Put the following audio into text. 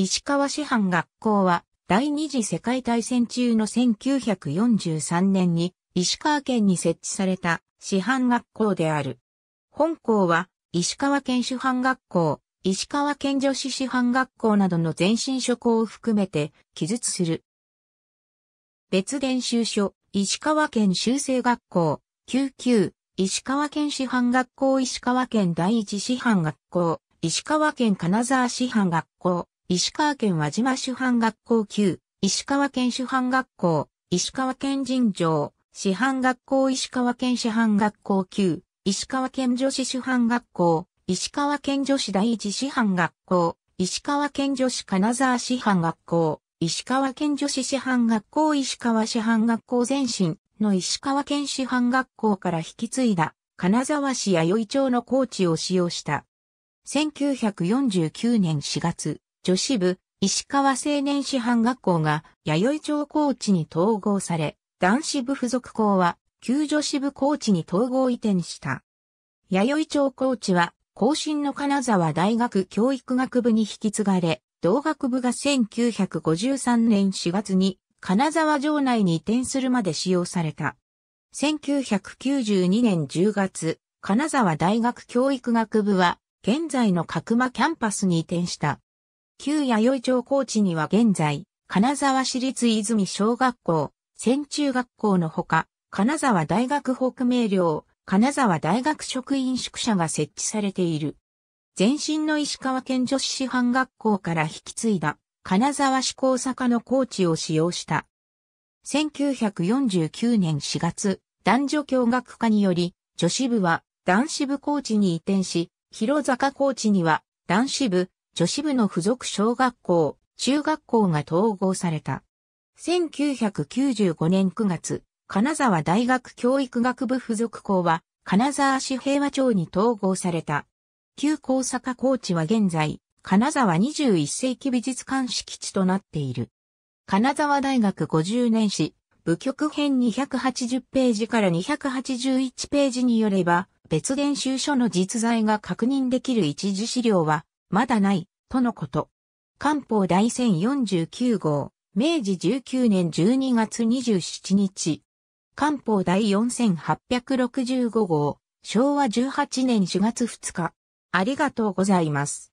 石川師範学校は、第二次世界大戦中の1943年に、石川県に設置された師範学校である。本校は、石川県師範学校、石川県女子師範学校などの前身諸校を含めて、記述する。別伝習所、石川県修正学校、救急、石川県師範学校、石川県第一師範学校、石川県金沢師範学校、石川県輪島主犯学校級、石川県主犯学校、石川県人情、市販学校石川県市販学校級、石川県女子主犯学校、石川県女子第一市販学校、石川県女子金沢市販学校、石川県女子市販学校石川市販学校前身の石川県市販学校から引き継いだ、金沢市弥生町の高地を使用した。1949年4月、女子部、石川青年師範学校が弥生町高知に統合され、男子部付属校は旧女子部高知に統合移転した。弥生町高知は、後進の金沢大学教育学部に引き継がれ、同学部が1953年4月に金沢城内に移転するまで使用された。1992年10月、金沢大学教育学部は現在の角間キャンパスに移転した。旧弥生町高地には現在、金沢市立泉小学校、専中学校のほか、金沢大学北明寮、金沢大学職員宿舎が設置されている。前身の石川県女子師範学校から引き継いだ、金沢市高坂の高地を使用した。1949年4月、男女共学科により、女子部は男子部高地に移転し、広坂高地には男子部、女子部の付属小学校、中学校が統合された。1995年9月、金沢大学教育学部付属校は、金沢市平和町に統合された。旧高坂高地は現在、金沢21世紀美術館敷地となっている。金沢大学50年史、部局編280ページから281ページによれば、別伝習書の実在が確認できる一次資料は、まだない、とのこと。官報第1049号、明治19年12月27日。官報第4865号、昭和18年4月2日。ありがとうございます。